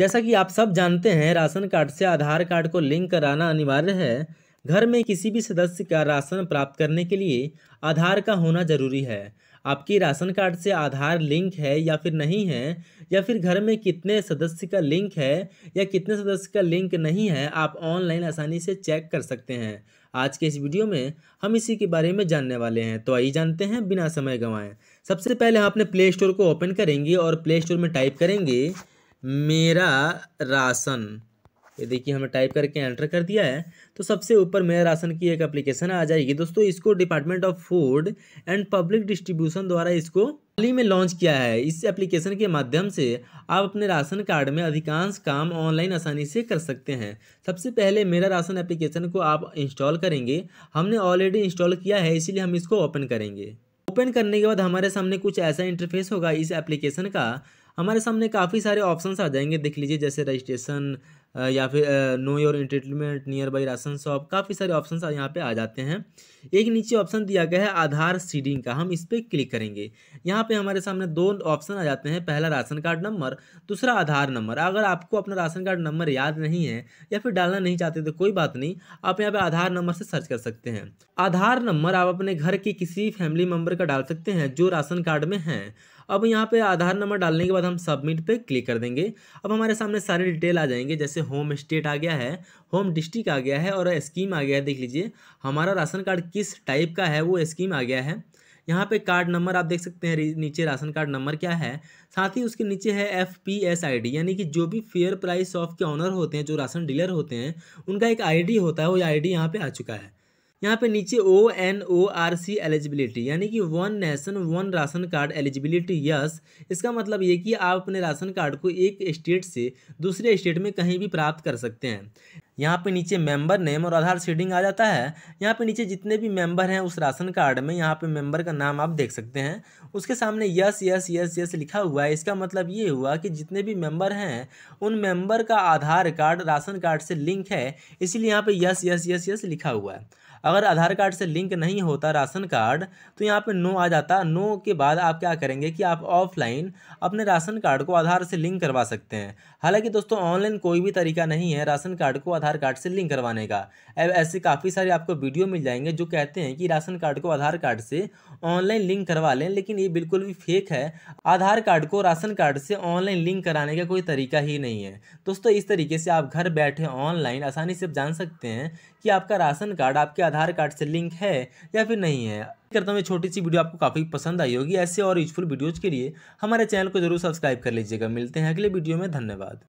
जैसा कि आप सब जानते हैं राशन कार्ड से आधार कार्ड को लिंक कराना अनिवार्य है घर में किसी भी सदस्य का राशन प्राप्त करने के लिए आधार का होना जरूरी है आपकी राशन कार्ड से आधार लिंक है या फिर नहीं है या फिर घर में कितने सदस्य का लिंक है या कितने सदस्य का लिंक नहीं है आप ऑनलाइन आसानी से चेक कर सकते हैं आज के इस वीडियो में हम इसी के बारे में जानने वाले हैं तो आइए जानते हैं बिना समय गंवाएं सबसे पहले हम अपने प्ले स्टोर को ओपन करेंगे और प्ले स्टोर में टाइप करेंगे मेरा राशन ये देखिए हमें टाइप करके एंटर कर दिया है तो सबसे ऊपर मेरा राशन की एक एप्लीकेशन आ जाएगी दोस्तों इसको department of food and public distribution द्वारा इसको हाल ही में लॉन्च किया है इस एप्लीकेशन के माध्यम से आप अपने राशन कार्ड में अधिकांश काम ऑनलाइन आसानी से कर सकते हैं सबसे पहले मेरा राशन एप्लीकेशन को आप इंस्टॉल करेंगे हमने ऑलरेडी इंस्टॉल किया है इसीलिए हम इसको ओपन करेंगे ओपन करने के बाद हमारे सामने कुछ ऐसा इंटरफेस होगा इस एप्लीकेशन का हमारे सामने काफ़ी सारे ऑप्शंस आ जाएंगे देख लीजिए जैसे रजिस्ट्रेशन या फिर know your entitlement nearby ration shop काफ़ी सारे ऑप्शन यहाँ पे आ जाते हैं एक नीचे ऑप्शन दिया गया है आधार सीडिंग का हम इस पर क्लिक करेंगे यहाँ पे हमारे सामने दो ऑप्शन आ जाते हैं पहला राशन कार्ड नंबर दूसरा आधार नंबर अगर आपको अपना राशन कार्ड नंबर याद नहीं है या फिर डालना नहीं चाहते तो कोई बात नहीं आप यहाँ पर आधार नंबर से सर्च कर सकते हैं आधार नंबर आप अपने घर के किसी फैमिली मेम्बर का डाल सकते हैं जो राशन कार्ड में हैं अब यहाँ पे आधार नंबर डालने के बाद हम सबमिट पे क्लिक कर देंगे अब हमारे सामने सारे डिटेल आ जाएंगे जैसे होम स्टेट आ गया है होम डिस्ट्रिक्ट आ गया है और स्कीम आ गया है देख लीजिए हमारा राशन कार्ड किस टाइप का है वो स्कीम आ गया है यहाँ पे कार्ड नंबर आप देख सकते हैं नीचे राशन कार्ड नंबर क्या है साथ ही उसके नीचे है F P S I D यानी कि जो भी फेयर प्राइस ऑफ के ऑनर होते हैं जो राशन डीलर होते हैं उनका एक आईडी होता है वो आईडी यहाँ पे आ चुका है यहाँ पे नीचे O N O R C eligibility यानी कि one nation one ration card eligibility yes इसका मतलब ये कि आप अपने राशन कार्ड को एक स्टेट से दूसरे स्टेट में कहीं भी प्राप्त कर सकते हैं यहाँ पे नीचे मेंबर नेम और आधार सीडिंग आ जाता है यहाँ पे नीचे जितने भी मेंबर हैं उस राशन कार्ड में यहाँ पे मेंबर का नाम आप देख सकते हैं उसके सामने यस यस यस यस लिखा हुआ है इसका मतलब ये हुआ कि जितने भी मेंबर हैं उन मेंबर का आधार कार्ड राशन कार्ड से लिंक है इसीलिए यहाँ पे यस यस यस यस लिखा हुआ है अगर आधार कार्ड से लिंक नहीं होता राशन कार्ड तो यहाँ पे नो आ जाता नो के बाद आप क्या करेंगे कि आप ऑफलाइन अपने राशन कार्ड को आधार से लिंक करवा सकते हैं हालांकि दोस्तों ऑनलाइन कोई भी तरीका नहीं है राशन कार्ड को आधार कार्ड से लिंक करवाने का ऐसे काफ़ी सारे आपको वीडियो मिल जाएंगे जो कहते हैं कि राशन कार्ड को आधार कार्ड से ऑनलाइन लिंक करवा लें लेकिन ये बिल्कुल भी फेक है आधार कार्ड को राशन कार्ड से ऑनलाइन लिंक कराने का कोई तरीका ही नहीं है दोस्तों इस तरीके से आप घर बैठे ऑनलाइन आसानी से जान सकते हैं कि आपका राशन कार्ड आपके आधार कार्ड से लिंक है या फिर नहीं है करता हूँ ये छोटी सी वीडियो आपको काफ़ी पसंद आई होगी ऐसे और यूजफुल वीडियोज़ के लिए हमारे चैनल को जरूर सब्सक्राइब कर लीजिएगा मिलते हैं अगले वीडियो में धन्यवाद